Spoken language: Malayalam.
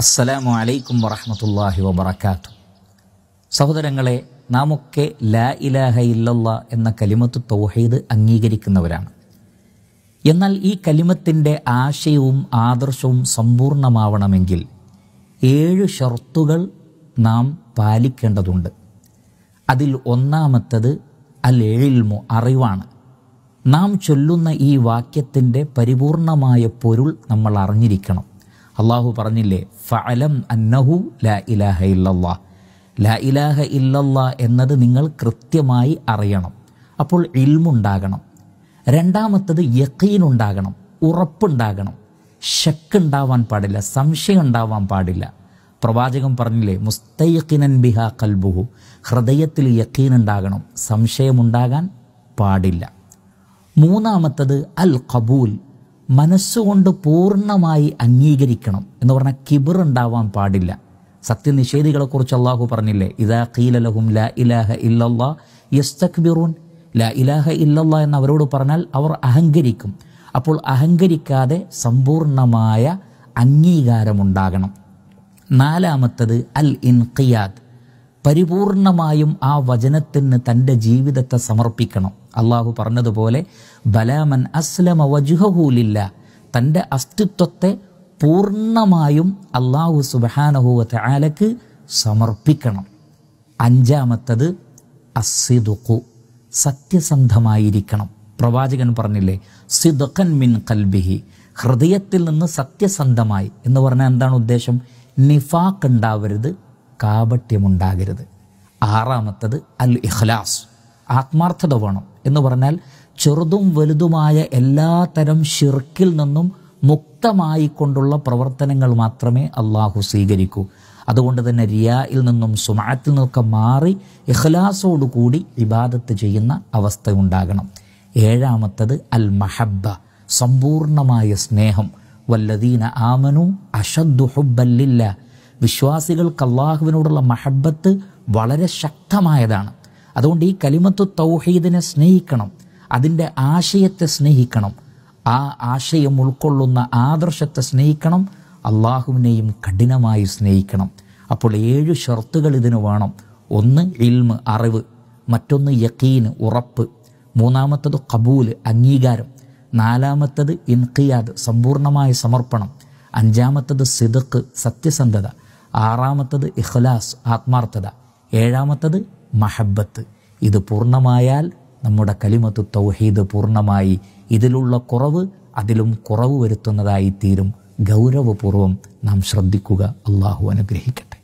അസ്സലാമു അലൈക്കും വറഹമത്തല്ലാഹി വബർക്കാത്തു സഹോദരങ്ങളെ നാമൊക്കെ ലാ ഇലാഹ ഇല്ലല്ല എന്ന കലിമത്ത് തൗഹീദ് അംഗീകരിക്കുന്നവരാണ് എന്നാൽ ഈ കലിമത്തിൻ്റെ ആശയവും ആദർശവും സമ്പൂർണ്ണമാവണമെങ്കിൽ ഏഴ് ഷർത്തുകൾ നാം പാലിക്കേണ്ടതുണ്ട് അതിൽ ഒന്നാമത്തത് അൽ എഴിൽമു അറിവാണ് നാം ചൊല്ലുന്ന ഈ വാക്യത്തിൻ്റെ പരിപൂർണമായ പൊരുൾ നമ്മൾ അറിഞ്ഞിരിക്കണം അള്ളാഹു പറഞ്ഞില്ലേ ഫലം അന്നഹു ലാ ഇലാഹ ഇല്ലല്ലാ ലാ ഇലാഹ ഇല്ലല്ലാ എന്നത് നിങ്ങൾ കൃത്യമായി അറിയണം അപ്പോൾ ഇൽമുണ്ടാകണം രണ്ടാമത്തത് യക്കീൻ ഉണ്ടാകണം ഉറപ്പുണ്ടാകണം ഷക്കുണ്ടാവാൻ പാടില്ല സംശയം ഉണ്ടാവാൻ പാടില്ല പ്രവാചകൻ പറഞ്ഞില്ലേ മുസ്തയക്കിനൻ ബിഹ കൽബുഹു ഹൃദയത്തിൽ യക്കീൻ ഉണ്ടാകണം സംശയമുണ്ടാകാൻ പാടില്ല മൂന്നാമത്തത് അൽ കബൂൽ മനസ്സുകൊണ്ട് പൂർണ്ണമായി അംഗീകരിക്കണം എന്ന് പറഞ്ഞാൽ ഉണ്ടാവാൻ പാടില്ല കുറിച്ച് അള്ളാഹു പറഞ്ഞില്ലേ ഇതാ കീലലഹും ലാ ഇലാഹ ഇല്ലല്ലാ യസ്തക്ബിറൂൻ ലാ ഇലാഹ ഇല്ലല്ലാ എന്ന് അവരോട് പറഞ്ഞാൽ അവർ അഹങ്കരിക്കും അപ്പോൾ അഹങ്കരിക്കാതെ സമ്പൂർണമായ അംഗീകാരമുണ്ടാകണം നാലാമത്തത് അൽ ഇൻഖിയാദ് പരിപൂർണമായും ആ വചനത്തിന് തൻ്റെ ജീവിതത്തെ സമർപ്പിക്കണം അള്ളാഹു പറഞ്ഞതുപോലെ ബലാമൻ അസ്ലമ വജുഹൂലില്ല തൻ്റെ അസ്തിത്വത്തെ പൂർണ്ണമായും അള്ളാഹു സുബഹാനഹുവത്തെ ആലക്ക് സമർപ്പിക്കണം അഞ്ചാമത്തത് അസിദുക്കു സത്യസന്ധമായിരിക്കണം പ്രവാചകൻ പറഞ്ഞില്ലേ സിദുഖൻ മിൻ കൽബിഹി ഹൃദയത്തിൽ നിന്ന് സത്യസന്ധമായി എന്ന് പറഞ്ഞാൽ എന്താണ് ഉദ്ദേശം നിഫാക്ക് ഉണ്ടാവരുത് കാപട്യമുണ്ടാകരുത് ആറാമത്തത് അൽ ഇഖ്ലാസ് ആത്മാർത്ഥത വേണം എന്ന് പറഞ്ഞാൽ ചെറുതും വലുതുമായ എല്ലാ തരം ഷിർക്കിൽ നിന്നും മുക്തമായിക്കൊണ്ടുള്ള പ്രവർത്തനങ്ങൾ മാത്രമേ അള്ളാഹു സ്വീകരിക്കൂ അതുകൊണ്ട് തന്നെ റിയായിൽ നിന്നും സുമാത്തിൽ നിന്നൊക്കെ മാറി ഇഖ്ലാസോടുകൂടി ഇബാദത്ത് ചെയ്യുന്ന അവസ്ഥ ഉണ്ടാകണം ഏഴാമത്തത് അൽ മഹബ്ബ സമ്പൂർണമായ സ്നേഹം വല്ലദീന ആമനു അഷദ്ദുഹുബല്ലില്ല വിശ്വാസികൾക്ക് അള്ളാഹുവിനോടുള്ള മഹബത്ത് വളരെ ശക്തമായതാണ് അതുകൊണ്ട് ഈ കലിമത്തു തൗഹീദിനെ സ്നേഹിക്കണം അതിൻ്റെ ആശയത്തെ സ്നേഹിക്കണം ആ ആശയം ഉൾക്കൊള്ളുന്ന ആദർശത്തെ സ്നേഹിക്കണം അള്ളാഹുവിനെയും കഠിനമായി സ്നേഹിക്കണം അപ്പോൾ ഏഴ് ഷർത്തുകൾ ഇതിന് വേണം ഒന്ന് ഇൽമ് അറിവ് മറ്റൊന്ന് യക്കീന് ഉറപ്പ് മൂന്നാമത്തത് കബൂല് അംഗീകാരം നാലാമത്തത് ഇൻഖിയാദ് സമ്പൂർണമായ സമർപ്പണം അഞ്ചാമത്തത് സിദക്ക് സത്യസന്ധത ആറാമത്തത് ഇഖ്ലാസ് ആത്മാർത്ഥത ഏഴാമത്തത് മഹബത്ത് ഇത് പൂർണ്ണമായാൽ നമ്മുടെ കലിമത്ത് തൗഹീദ് പൂർണ്ണമായി ഇതിലുള്ള കുറവ് അതിലും കുറവ് വരുത്തുന്നതായി തീരും ഗൗരവപൂർവം നാം ശ്രദ്ധിക്കുക അള്ളാഹു അനുഗ്രഹിക്കട്ടെ